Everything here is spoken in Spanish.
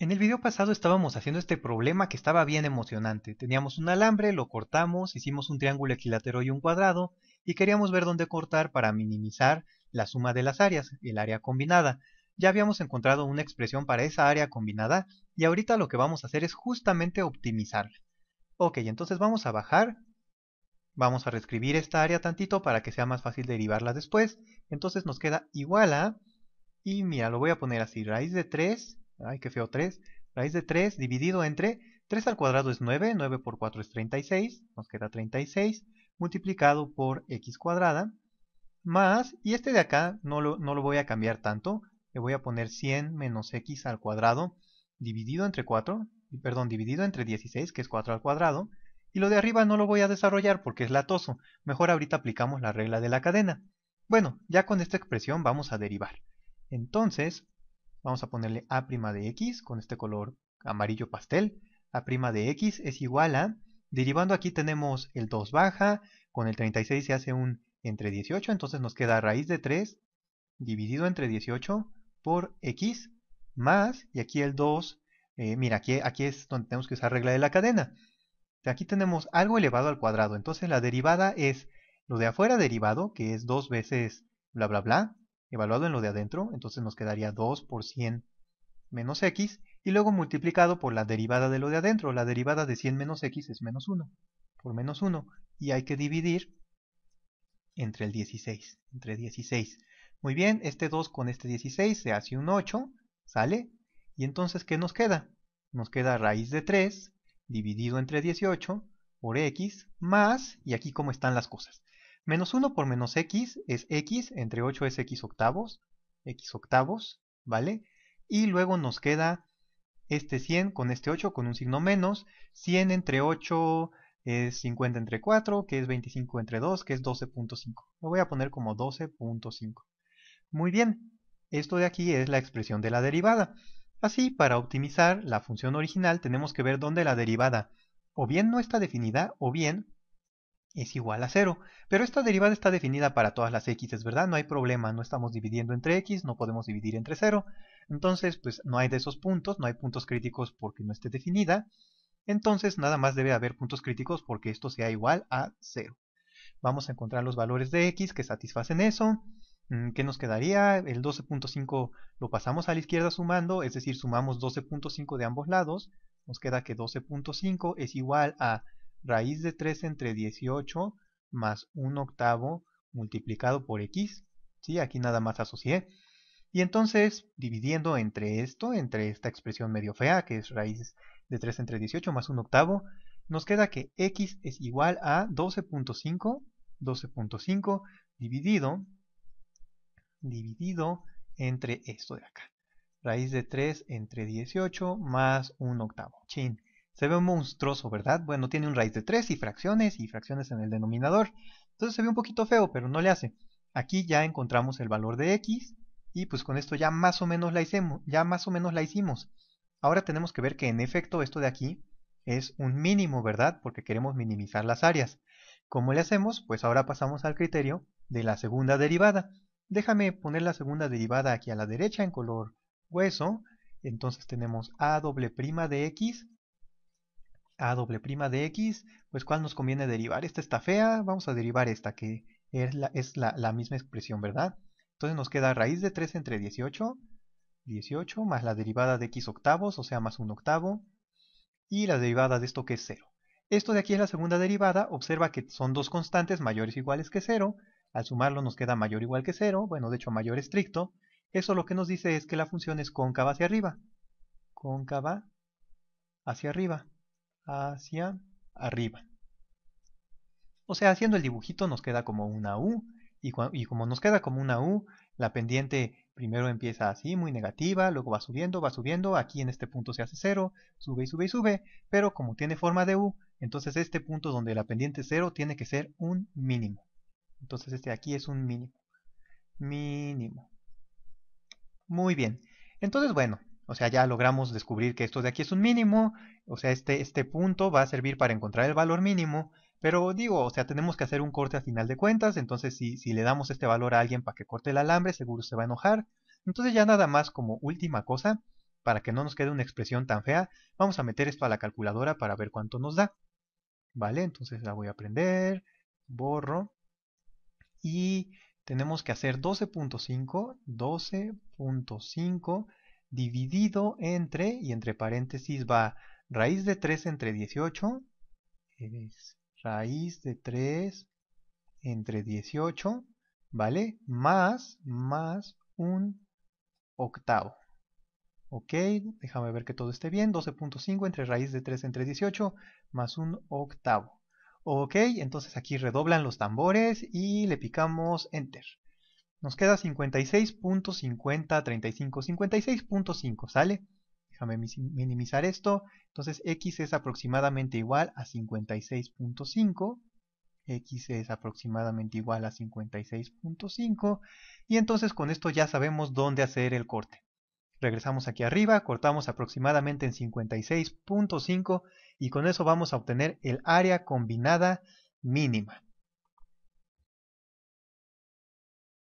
En el video pasado estábamos haciendo este problema que estaba bien emocionante. Teníamos un alambre, lo cortamos, hicimos un triángulo equilátero y un cuadrado, y queríamos ver dónde cortar para minimizar la suma de las áreas, el área combinada. Ya habíamos encontrado una expresión para esa área combinada, y ahorita lo que vamos a hacer es justamente optimizarla. Ok, entonces vamos a bajar, vamos a reescribir esta área tantito para que sea más fácil derivarla después. Entonces nos queda igual a, y mira, lo voy a poner así, raíz de 3 ay qué feo, 3, raíz de 3 dividido entre 3 al cuadrado es 9, 9 por 4 es 36, nos queda 36, multiplicado por x cuadrada, más, y este de acá no lo, no lo voy a cambiar tanto, le voy a poner 100 menos x al cuadrado, dividido entre 4, perdón, dividido entre 16, que es 4 al cuadrado, y lo de arriba no lo voy a desarrollar porque es latoso, mejor ahorita aplicamos la regla de la cadena. Bueno, ya con esta expresión vamos a derivar. Entonces, Vamos a ponerle a' prima de x con este color amarillo pastel. a' de x es igual a, derivando aquí tenemos el 2 baja, con el 36 se hace un entre 18, entonces nos queda raíz de 3 dividido entre 18 por x más, y aquí el 2, eh, mira, aquí, aquí es donde tenemos que usar regla de la cadena. Aquí tenemos algo elevado al cuadrado, entonces la derivada es lo de afuera derivado, que es 2 veces bla bla bla, evaluado en lo de adentro, entonces nos quedaría 2 por 100 menos x, y luego multiplicado por la derivada de lo de adentro. La derivada de 100 menos x es menos 1, por menos 1, y hay que dividir entre el 16, entre 16. Muy bien, este 2 con este 16 se hace un 8, ¿sale? Y entonces, ¿qué nos queda? Nos queda raíz de 3 dividido entre 18 por x más, y aquí cómo están las cosas. Menos 1 por menos x es x, entre 8 es x octavos, x octavos, ¿vale? Y luego nos queda este 100 con este 8 con un signo menos, 100 entre 8 es 50 entre 4, que es 25 entre 2, que es 12.5. Lo voy a poner como 12.5. Muy bien, esto de aquí es la expresión de la derivada. Así, para optimizar la función original tenemos que ver dónde la derivada o bien no está definida o bien es igual a 0. Pero esta derivada está definida para todas las x, es verdad, no hay problema, no estamos dividiendo entre x, no podemos dividir entre 0. Entonces, pues no hay de esos puntos, no hay puntos críticos porque no esté definida. Entonces, nada más debe haber puntos críticos porque esto sea igual a 0. Vamos a encontrar los valores de x que satisfacen eso. Mm, ¿Qué nos quedaría? El 12.5 lo pasamos a la izquierda sumando, es decir, sumamos 12.5 de ambos lados. Nos queda que 12.5 es igual a raíz de 3 entre 18 más 1 octavo multiplicado por x, ¿sí? Aquí nada más asocié. Y entonces, dividiendo entre esto, entre esta expresión medio fea, que es raíz de 3 entre 18 más 1 octavo, nos queda que x es igual a 12.5, 12.5 dividido, dividido entre esto de acá. Raíz de 3 entre 18 más 1 octavo. Chin se ve monstruoso, ¿verdad? Bueno, tiene un raíz de 3 y fracciones y fracciones en el denominador. Entonces se ve un poquito feo, pero no le hace. Aquí ya encontramos el valor de x y pues con esto ya más o menos la hicimos. Ya más o menos la hicimos. Ahora tenemos que ver que en efecto esto de aquí es un mínimo, ¿verdad? Porque queremos minimizar las áreas. ¿Cómo le hacemos? Pues ahora pasamos al criterio de la segunda derivada. Déjame poner la segunda derivada aquí a la derecha en color hueso. Entonces tenemos a doble prima de x a doble prima de x, pues ¿cuál nos conviene derivar? Esta está fea, vamos a derivar esta, que es la, la misma expresión, ¿verdad? Entonces nos queda raíz de 3 entre 18, 18, más la derivada de x octavos, o sea, más 1 octavo, y la derivada de esto que es 0. Esto de aquí es la segunda derivada, observa que son dos constantes mayores o iguales que 0, al sumarlo nos queda mayor o igual que 0, bueno, de hecho mayor estricto, eso lo que nos dice es que la función es cóncava hacia arriba, cóncava hacia arriba hacia arriba. O sea, haciendo el dibujito nos queda como una U y, como nos queda como una U, la pendiente primero empieza así, muy negativa, luego va subiendo, va subiendo, aquí en este punto se hace cero, sube y sube y sube, pero como tiene forma de U, entonces este punto donde la pendiente es cero tiene que ser un mínimo. Entonces este aquí es un mínimo. Mínimo. Muy bien. Entonces, bueno, o sea, ya logramos descubrir que esto de aquí es un mínimo, o sea, este, este punto va a servir para encontrar el valor mínimo, pero digo, o sea, tenemos que hacer un corte a final de cuentas, entonces si, si le damos este valor a alguien para que corte el alambre, seguro se va a enojar. Entonces ya nada más como última cosa, para que no nos quede una expresión tan fea, vamos a meter esto a la calculadora para ver cuánto nos da. ¿Vale? Entonces la voy a prender, borro, y tenemos que hacer 12.5, 12.5, dividido entre, y entre paréntesis va raíz de 3 entre 18, raíz de 3 entre 18, ¿vale? Más, más un octavo. Ok, déjame ver que todo esté bien. 12.5 entre raíz de 3 entre 18 más un octavo. Ok, entonces aquí redoblan los tambores y le picamos Enter. Nos queda 56.50, 35, 56.5, ¿sale? Déjame minimizar esto. Entonces x es aproximadamente igual a 56.5 x es aproximadamente igual a 56.5 y entonces con esto ya sabemos dónde hacer el corte. Regresamos aquí arriba, cortamos aproximadamente en 56.5 y con eso vamos a obtener el área combinada mínima.